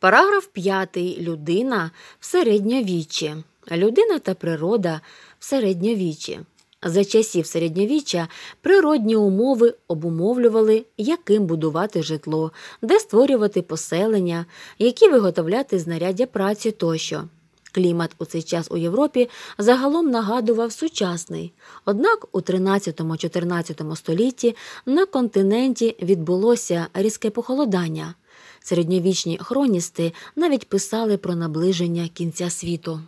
Параграф 5. Людина в середньовіччі. Людина та природа в середньовіччі. За часів середньовіччя природні умови обумовлювали, яким будувати житло, де створювати поселення, які виготовляти знаряддя праці тощо. Клімат у цей час у Європі загалом нагадував сучасний. Однак у 13-14 столітті на континенті відбулося різке похолодання. Середньовічні хроністи навіть писали про наближення кінця світу.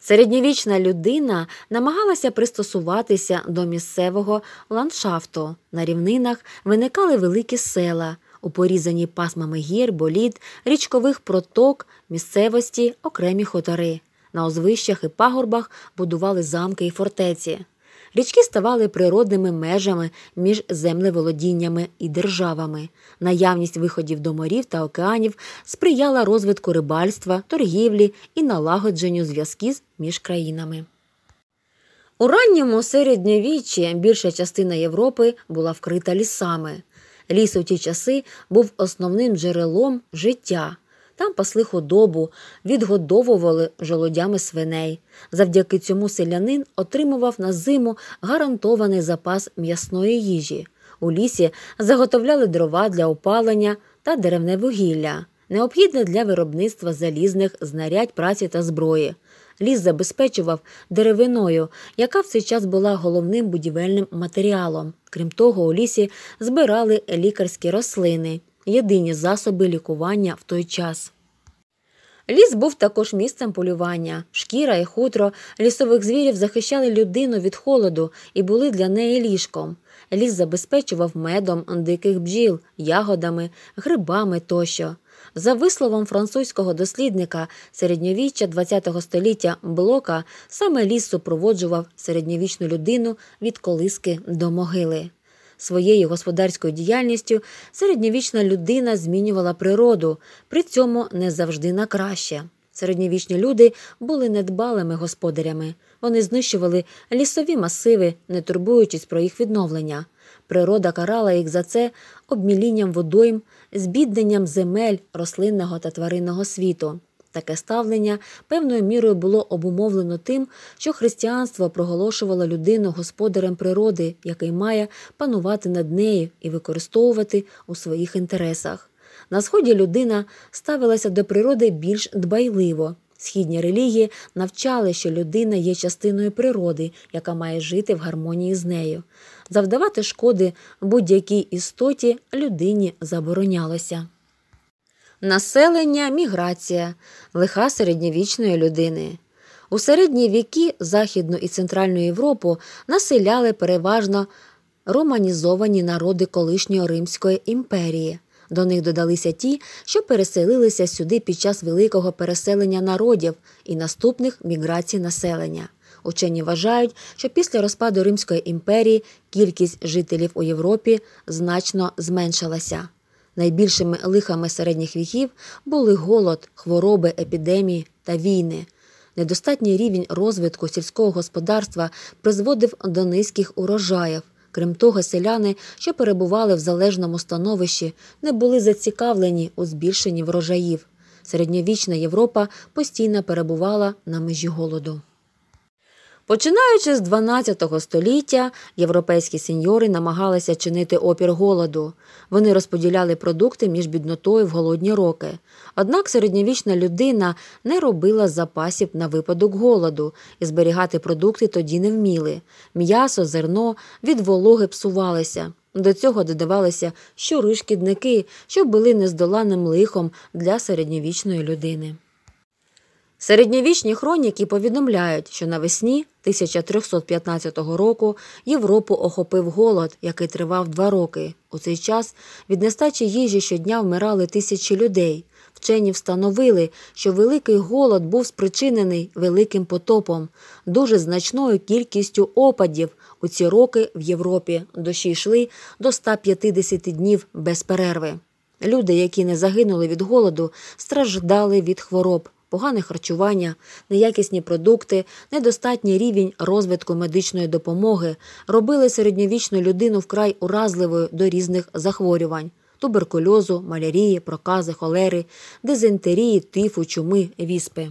Середньовічна людина намагалася пристосуватися до місцевого ландшафту. На рівнинах виникали великі села, у порізані пасмами гір, боліт, річкових проток, місцевості, окремі хутори. На озвищах і пагорбах будували замки і фортеці. Річки ставали природними межами між землеволодіннями і державами. Наявність виходів до морів та океанів сприяла розвитку рибальства, торгівлі і налагодженню зв'язків між країнами. У ранньому середньовіччі більша частина Європи була вкрита лісами. Ліс у ті часи був основним джерелом життя. Там пасли худобу, відгодовували жолодями свиней. Завдяки цьому селянин отримував на зиму гарантований запас м'ясної їжі. У лісі заготовляли дрова для опалення та деревне вугілля, необхідне для виробництва залізних знарядь праці та зброї. Ліс забезпечував деревиною, яка в цей час була головним будівельним матеріалом. Крім того, у лісі збирали лікарські рослини єдині засоби лікування в той час. Ліс був також місцем полювання. Шкіра і хутро лісових звірів захищали людину від холоду і були для неї ліжком. Ліс забезпечував медом диких бджіл, ягодами, грибами тощо. За висловом французького дослідника середньовіччя ХХ століття блока саме ліс супроводжував середньовічну людину від колиски до могили. Своєю господарською діяльністю середньовічна людина змінювала природу, при цьому не завжди на краще. Середньовічні люди були недбалими господарями. Вони знищували лісові масиви, не турбуючись про їх відновлення. Природа карала їх за це обмілінням водойм, збідненням земель рослинного та тваринного світу. Таке ставлення певною мірою було обумовлено тим, що християнство проголошувало людину господарем природи, який має панувати над нею і використовувати у своїх інтересах. На сході людина ставилася до природи більш дбайливо. Східні релігії навчали, що людина є частиною природи, яка має жити в гармонії з нею. Завдавати шкоди будь-якій істоті людині заборонялося населення міграція, лиха середньовічної людини. У середні віки Західну і Центральну Європу населяли переважно романізовані народи колишньої Римської імперії. До них додалися ті, що переселилися сюди під час великого переселення народів і наступних міграцій населення. Учені вважають, що після розпаду Римської імперії кількість жителів у Європі значно зменшилася. Найбільшими лихами середніх віхів були голод, хвороби, епідемії та війни. Недостатній рівень розвитку сільського господарства призводив до низьких урожаїв. Крім того, селяни, що перебували в залежному становищі, не були зацікавлені у збільшенні врожаїв. Середньовічна Європа постійно перебувала на межі голоду. Починаючи з 12 століття, європейські сеньори намагалися чинити опір голоду. Вони розподіляли продукти між біднотою в голодні роки. Однак середньовічна людина не робила запасів на випадок голоду і зберігати продукти тоді не вміли. М'ясо, зерно від вологи псувалися. До цього додавалися щури шкідники, що були нездоланим лихом для середньовічної людини. Середньовічні хроніки повідомляють, що навесні 1315 року Європу охопив голод, який тривав два роки. У цей час від нестачі їжі щодня вмирали тисячі людей. Вчені встановили, що великий голод був спричинений великим потопом, дуже значною кількістю опадів. У ці роки в Європі дощі йшли до 150 днів без перерви. Люди, які не загинули від голоду, страждали від хвороб погане харчування, неякісні продукти, недостатній рівень розвитку медичної допомоги робили середньовічну людину вкрай уразливою до різних захворювань. Туберкульозу, малярії, прокази, холери, дизентерії, тифу, чуми, віспи.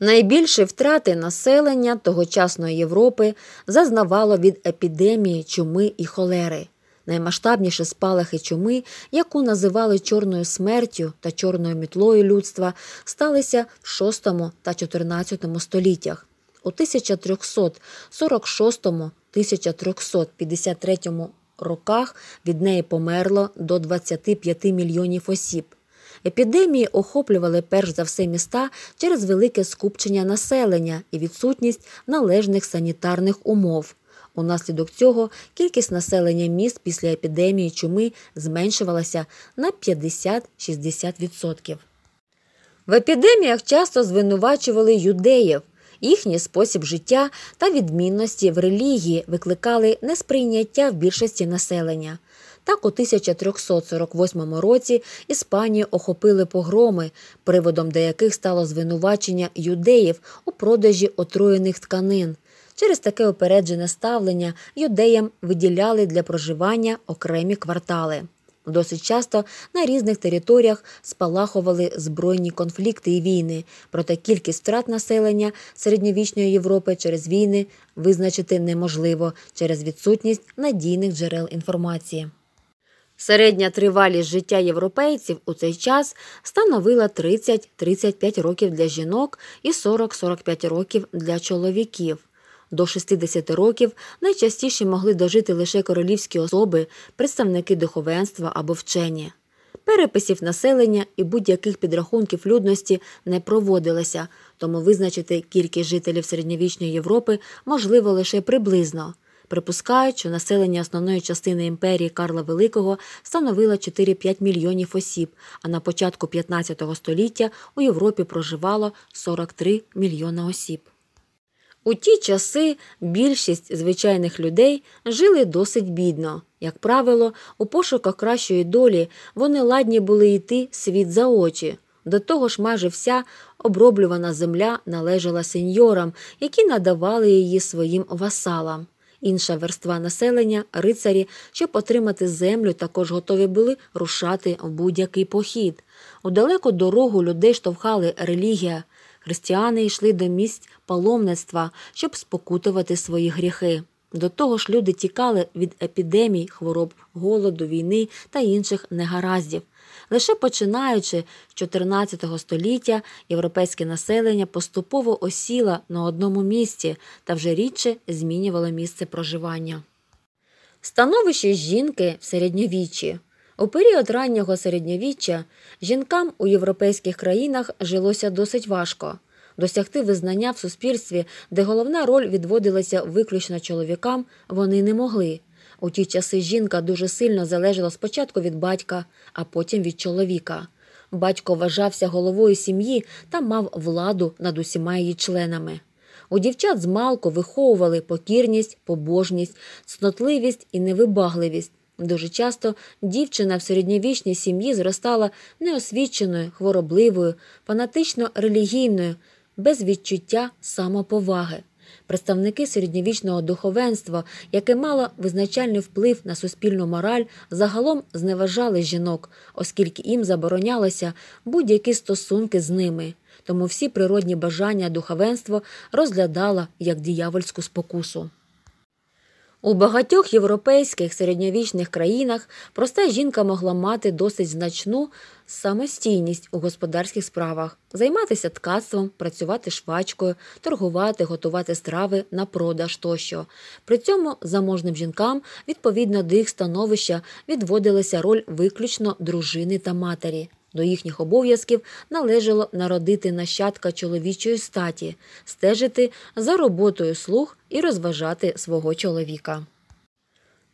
Найбільші втрати населення тогочасної Європи зазнавало від епідемії чуми і холери наймасштабніші спалахи чуми, яку називали чорною смертю та чорною мітлою людства, сталися в VI та XIV століттях. У 1346-1353 роках від неї померло до 25 мільйонів осіб. Епідемії охоплювали перш за все міста через велике скупчення населення і відсутність належних санітарних умов. Унаслідок цього кількість населення міст після епідемії чуми зменшувалася на 50-60%. В епідеміях часто звинувачували юдеїв. Їхній спосіб життя та відмінності в релігії викликали несприйняття в більшості населення. Так у 1348 році Іспанію охопили погроми, приводом до яких стало звинувачення юдеїв у продажі отруєних тканин. Через таке опереджене ставлення юдеям виділяли для проживання окремі квартали. Досить часто на різних територіях спалахували збройні конфлікти і війни, проте кількість втрат населення середньовічної Європи через війни визначити неможливо через відсутність надійних джерел інформації. Середня тривалість життя європейців у цей час становила 30-35 років для жінок і 40-45 років для чоловіків до 60 років найчастіше могли дожити лише королівські особи, представники духовенства або вчені. Переписів населення і будь-яких підрахунків людності не проводилося, тому визначити кількість жителів середньовічної Європи можливо лише приблизно. Припускають, що населення основної частини імперії Карла Великого становило 4-5 мільйонів осіб, а на початку 15 століття у Європі проживало 43 мільйона осіб. У ті часи більшість звичайних людей жили досить бідно. Як правило, у пошуках кращої долі вони ладні були йти світ за очі. До того ж, майже вся оброблювана земля належала сеньорам, які надавали її своїм васалам. Інша верства населення, рицарі, щоб отримати землю, також готові були рушати в будь-який похід. У далеку дорогу людей штовхали релігія, Християни йшли до місць паломництва, щоб спокутувати свої гріхи. До того ж, люди тікали від епідемій, хвороб, голоду, війни та інших негараздів. Лише починаючи з 14 століття європейське населення поступово осіло на одному місці та вже рідше змінювало місце проживання. Становище жінки в середньовіччі – у період раннього середньовіччя жінкам у європейських країнах жилося досить важко. Досягти визнання в суспільстві, де головна роль відводилася виключно чоловікам, вони не могли. У ті часи жінка дуже сильно залежала спочатку від батька, а потім від чоловіка. Батько вважався головою сім'ї та мав владу над усіма її членами. У дівчат змалку виховували покірність, побожність, цнотливість і невибагливість. Дуже часто дівчина в середньовічній сім'ї зростала неосвіченою, хворобливою, фанатично релігійною, без відчуття самоповаги. Представники середньовічного духовенства, яке мало визначальний вплив на суспільну мораль, загалом зневажали жінок, оскільки їм заборонялося будь-які стосунки з ними. Тому всі природні бажання духовенство розглядало як діявольську спокусу. У багатьох європейських середньовічних країнах проста жінка могла мати досить значну самостійність у господарських справах, займатися ткацтвом, працювати швачкою, торгувати, готувати страви на продаж тощо. При цьому заможним жінкам відповідно до їх становища відводилася роль виключно дружини та матері. До їхніх обов'язків належало народити нащадка чоловічої статі, стежити за роботою слуг і розважати свого чоловіка.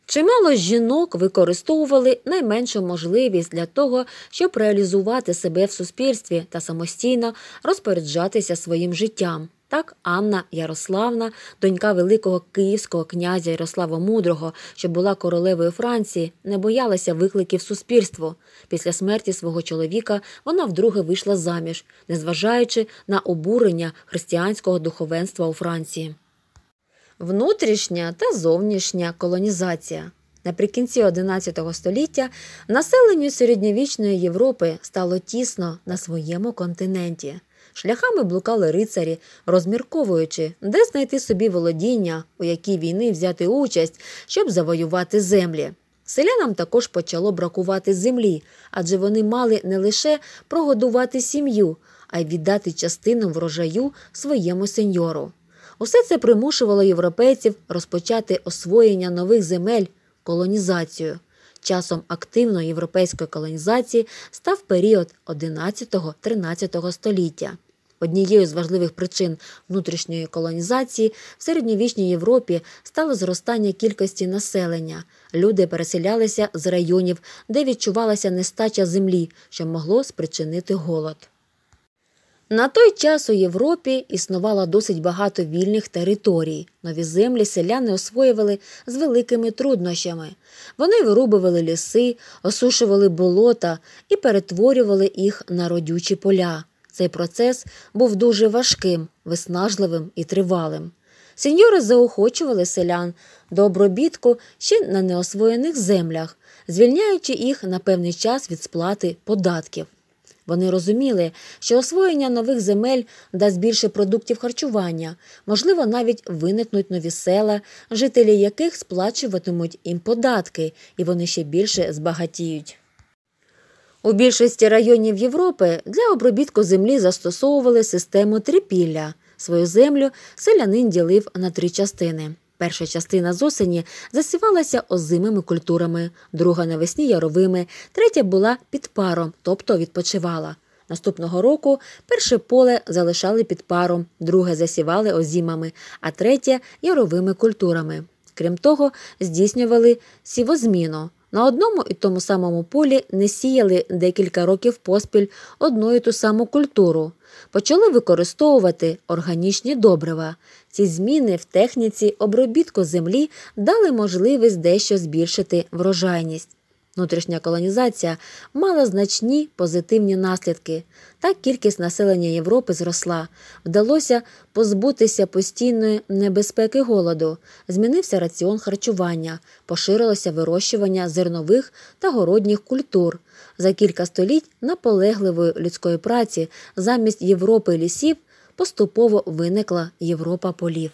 Чимало жінок використовували найменшу можливість для того, щоб реалізувати себе в суспільстві та самостійно розпоряджатися своїм життям. Так Анна Ярославна, донька великого київського князя Ярослава Мудрого, що була королевою Франції, не боялася викликів суспільству. Після смерті свого чоловіка вона вдруге вийшла заміж, незважаючи на обурення християнського духовенства у Франції. Внутрішня та зовнішня колонізація. Наприкінці XI століття населенню середньовічної Європи стало тісно на своєму континенті. Шляхами блукали рицарі, розмірковуючи, де знайти собі володіння, у якій війни взяти участь, щоб завоювати землі. Селянам також почало бракувати землі, адже вони мали не лише прогодувати сім'ю, а й віддати частину врожаю своєму сеньору. Усе це примушувало європейців розпочати освоєння нових земель, колонізацію. Часом активної європейської колонізації став період 11-13 століття. Однією з важливих причин внутрішньої колонізації в середньовічній Європі стало зростання кількості населення. Люди переселялися з районів, де відчувалася нестача землі, що могло спричинити голод. На той час у Європі існувало досить багато вільних територій. Нові землі селяни освоювали з великими труднощами. Вони вирубували ліси, осушували болота і перетворювали їх на родючі поля. Цей процес був дуже важким, виснажливим і тривалим. Сеньори заохочували селян до обробітку ще на неосвоєних землях, звільняючи їх на певний час від сплати податків. Вони розуміли, що освоєння нових земель дасть більше продуктів харчування, можливо, навіть виникнуть нові села, жителі яких сплачуватимуть їм податки, і вони ще більше збагатіють. У більшості районів Європи для обробітку землі застосовували систему трипілля. Свою землю селянин ділив на три частини. Перша частина з осені засівалася озимими культурами, друга навесні яровими, третя була під паром, тобто відпочивала. Наступного року перше поле залишали під паром, друге засівали озімами, а третє яровими культурами. Крім того, здійснювали сівозміну. На одному і тому самому полі не сіяли декілька років поспіль одну і ту саму культуру, почали використовувати органічні добрива. Ці зміни в техніці обробітку землі дали можливість дещо збільшити врожайність. Внутрішня колонізація мала значні позитивні наслідки. Так кількість населення Європи зросла. Вдалося позбутися постійної небезпеки голоду, змінився раціон харчування, поширилося вирощування зернових та городніх культур. За кілька століть наполегливої людської праці замість Європи лісів поступово виникла Європа полів.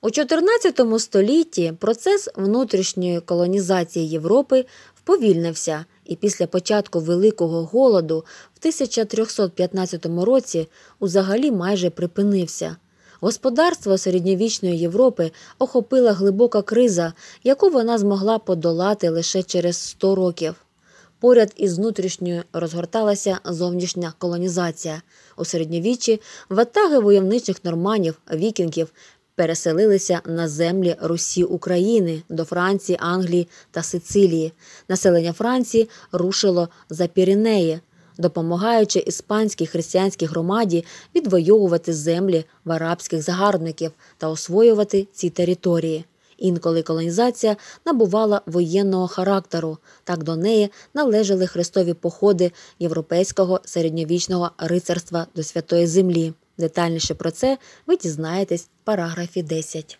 У 14 столітті процес внутрішньої колонізації Європи вповільнився, і після початку Великого голоду в 1315 році узагалі майже припинився. Господарство середньовічної Європи охопила глибока криза, яку вона змогла подолати лише через 100 років. Поряд із внутрішньою розгорталася зовнішня колонізація у середньовіччі ватаги войовничих норманів, вікінгів, переселилися на землі Русі України до Франції, Англії та Сицилії. Населення Франції рушило за Піренеї, допомагаючи іспанській християнській громаді відвоювати землі в арабських загарбників та освоювати ці території. Інколи колонізація набувала воєнного характеру, так до неї належали хрестові походи європейського середньовічного рицарства до святої землі. Детальніше про це ви дізнаєтесь в параграфі 10.